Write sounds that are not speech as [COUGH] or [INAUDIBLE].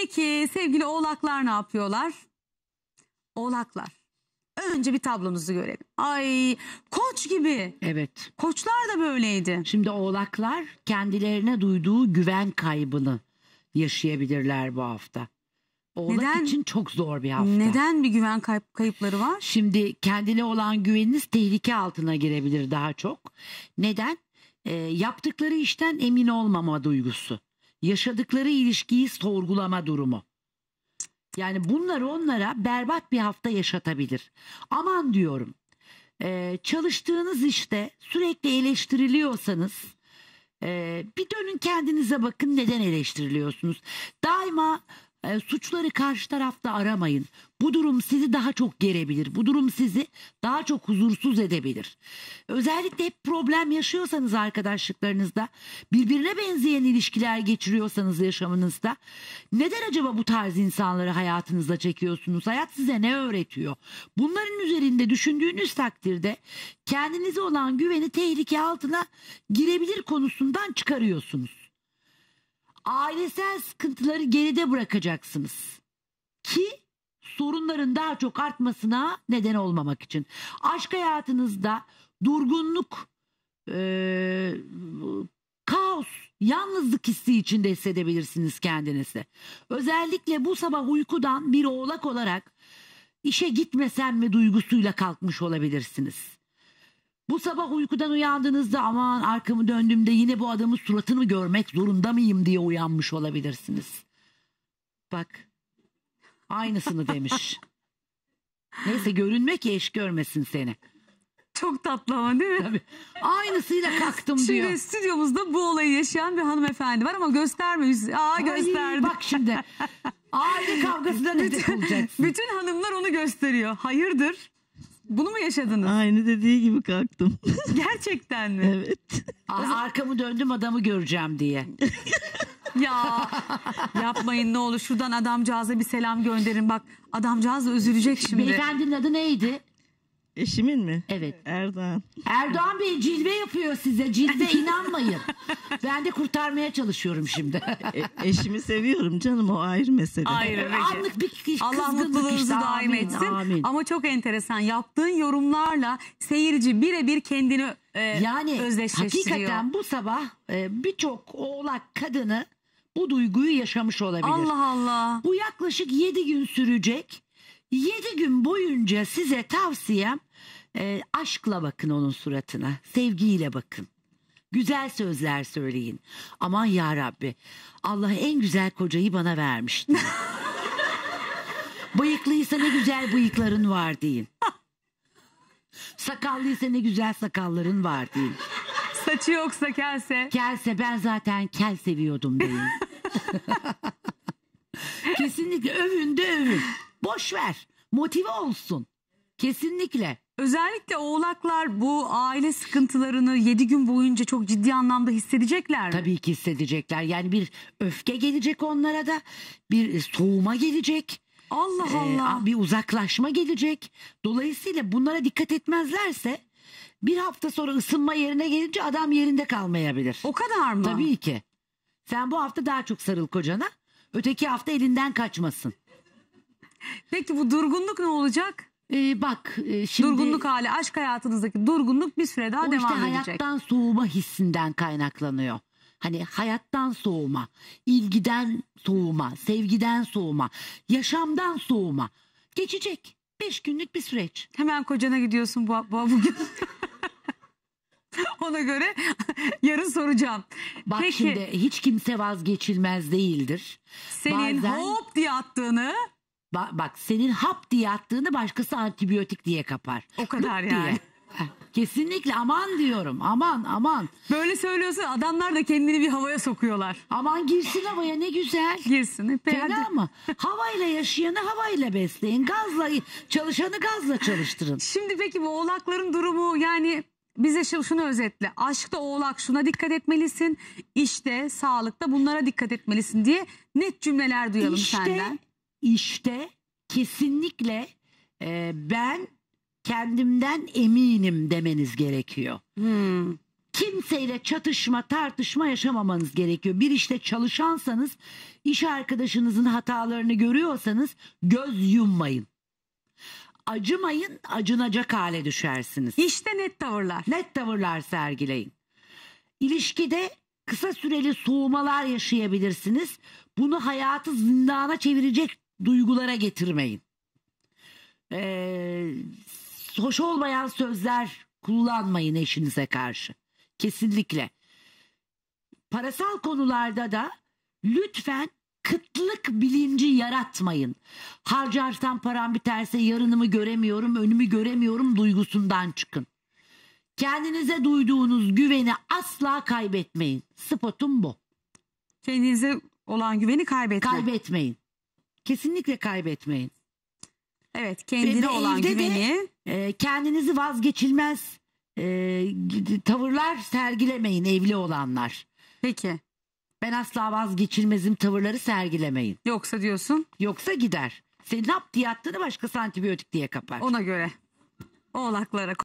Peki sevgili oğlaklar ne yapıyorlar? Oğlaklar. Önce bir tablonuzu görelim. Ay koç gibi. Evet. Koçlar da böyleydi. Şimdi oğlaklar kendilerine duyduğu güven kaybını yaşayabilirler bu hafta. Oğlak neden, için çok zor bir hafta. Neden bir güven kayıp, kayıpları var? Şimdi kendine olan güveniniz tehlike altına girebilir daha çok. Neden? E, yaptıkları işten emin olmama duygusu yaşadıkları ilişkiyi sorgulama durumu. Yani bunları onlara berbat bir hafta yaşatabilir. Aman diyorum e, çalıştığınız işte sürekli eleştiriliyorsanız e, bir dönün kendinize bakın neden eleştiriliyorsunuz. Daima e, suçları karşı tarafta aramayın. Bu durum sizi daha çok gerebilir. Bu durum sizi daha çok huzursuz edebilir. Özellikle hep problem yaşıyorsanız arkadaşlıklarınızda, birbirine benzeyen ilişkiler geçiriyorsanız yaşamınızda neden acaba bu tarz insanları hayatınıza çekiyorsunuz? Hayat size ne öğretiyor? Bunların üzerinde düşündüğünüz takdirde kendinize olan güveni tehlike altına girebilir konusundan çıkarıyorsunuz ailesel sıkıntıları geride bırakacaksınız. Ki sorunların daha çok artmasına neden olmamak için. Aşk hayatınızda durgunluk, ee, kaos, yalnızlık hissi içinde hissedebilirsiniz kendinizi. Özellikle bu sabah uykudan bir oğlak olarak işe gitmesen mi duygusuyla kalkmış olabilirsiniz. Bu sabah uykudan uyandığınızda aman arkamı döndüğümde yine bu adamın suratını görmek zorunda mıyım diye uyanmış olabilirsiniz. Bak aynısını demiş. [LAUGHS] Neyse görünme ki eş görmesin seni. Çok tatlı ama değil mi? Tabii. Aynısıyla kalktım şimdi diyor. Şimdi stüdyomuzda bu olayı yaşayan bir hanımefendi var ama göstermeyiz. Aa gösterdi. Ay, bak şimdi. Aile kavgasına ne olacaksın? [LAUGHS] Bütün hanımlar onu gösteriyor. Hayırdır? Bunu mu yaşadınız? Aynı dediği gibi kalktım. [LAUGHS] Gerçekten mi? Evet. Aa, arkamı döndüm adamı göreceğim diye. [LAUGHS] ya yapmayın ne olur şuradan adamcağıza bir selam gönderin. Bak adamcağız da üzülecek şimdi. Beyefendinin adı neydi? Eşimin mi? Evet. Erdoğan. Erdoğan Bey cilve yapıyor size. Cilve [LAUGHS] inanmayın. Ben de kurtarmaya çalışıyorum şimdi. E, eşimi seviyorum canım o ayrı mesele. Ayrı. Anlık bir kişi Allah mutluluğunuzu işte. daim amin, etsin. Amin. Ama çok enteresan yaptığın yorumlarla seyirci birebir kendini e, yani, özdeşleştiriyor. Yani hakikaten bu sabah e, birçok oğlak kadını bu duyguyu yaşamış olabilir. Allah Allah. Bu yaklaşık 7 gün sürecek 7 gün boyunca size tavsiyem e, aşkla bakın onun suratına, sevgiyle bakın. Güzel sözler söyleyin. Aman ya Rabbi. Allah en güzel kocayı bana vermişti. Bıyıklıysa ne güzel bıyıkların var deyin. Sakallıysa ne güzel sakalların var deyin. Saçı yoksa kelse. Kelse ben zaten kel seviyordum deyin. [LAUGHS] Kesinlikle övün de övün boş ver. Motive olsun. Kesinlikle. Özellikle oğlaklar bu aile sıkıntılarını 7 gün boyunca çok ciddi anlamda hissedecekler mi? Tabii ki hissedecekler. Yani bir öfke gelecek onlara da. Bir soğuma gelecek. Allah ee, Allah. Ee, bir uzaklaşma gelecek. Dolayısıyla bunlara dikkat etmezlerse bir hafta sonra ısınma yerine gelince adam yerinde kalmayabilir. O kadar mı? Tabii ki. Sen bu hafta daha çok sarıl kocana. Öteki hafta elinden kaçmasın. Peki bu durgunluk ne olacak? Ee, bak e, şimdi durgunluk hali aşk hayatınızdaki durgunluk bir süre daha devam işte hayattan edecek. hayattan soğuma hissinden kaynaklanıyor. Hani hayattan soğuma, ilgiden soğuma, sevgiden soğuma, yaşamdan soğuma. Geçecek. Beş günlük bir süreç. Hemen kocana gidiyorsun bu, bu bugün. [LAUGHS] Ona göre yarın soracağım. Bak Peki, şimdi hiç kimse vazgeçilmez değildir. Senin Bazen... hop diye attığını Ba bak senin hap diye attığını başkası antibiyotik diye kapar. O kadar Lık yani. Diye. Kesinlikle aman diyorum aman aman. Böyle söylüyorsun adamlar da kendini bir havaya sokuyorlar. Aman girsin havaya ne güzel. Girsin. Fena ama havayla yaşayanı havayla besleyin. Gazla çalışanı gazla çalıştırın. Şimdi peki bu oğlakların durumu yani bize şunu özetle. Aşkta oğlak şuna dikkat etmelisin. İşte sağlıkta bunlara dikkat etmelisin diye net cümleler duyalım işte, senden işte kesinlikle e, ben kendimden eminim demeniz gerekiyor. Hmm. Kimseyle çatışma, tartışma yaşamamanız gerekiyor. Bir işte çalışansanız, iş arkadaşınızın hatalarını görüyorsanız göz yummayın. Acımayın, acınacak hale düşersiniz. İşte net tavırlar. Net tavırlar sergileyin. İlişkide kısa süreli soğumalar yaşayabilirsiniz. Bunu hayatı zindana çevirecek duygulara getirmeyin. Ee, hoş olmayan sözler kullanmayın eşinize karşı. Kesinlikle. Parasal konularda da lütfen kıtlık bilinci yaratmayın. Harcarsam param biterse yarınımı göremiyorum, önümü göremiyorum duygusundan çıkın. Kendinize duyduğunuz güveni asla kaybetmeyin. Spotum bu. Kendinize olan güveni kaybetme. Kaybetmeyin kesinlikle kaybetmeyin. Evet kendine olan güveni. De, e, kendinizi vazgeçilmez e, tavırlar sergilemeyin evli olanlar. Peki. Ben asla vazgeçilmezim tavırları sergilemeyin. Yoksa diyorsun? Yoksa gider. Senin hap diye attığını başkası antibiyotik diye kapar. Ona göre. Oğlaklara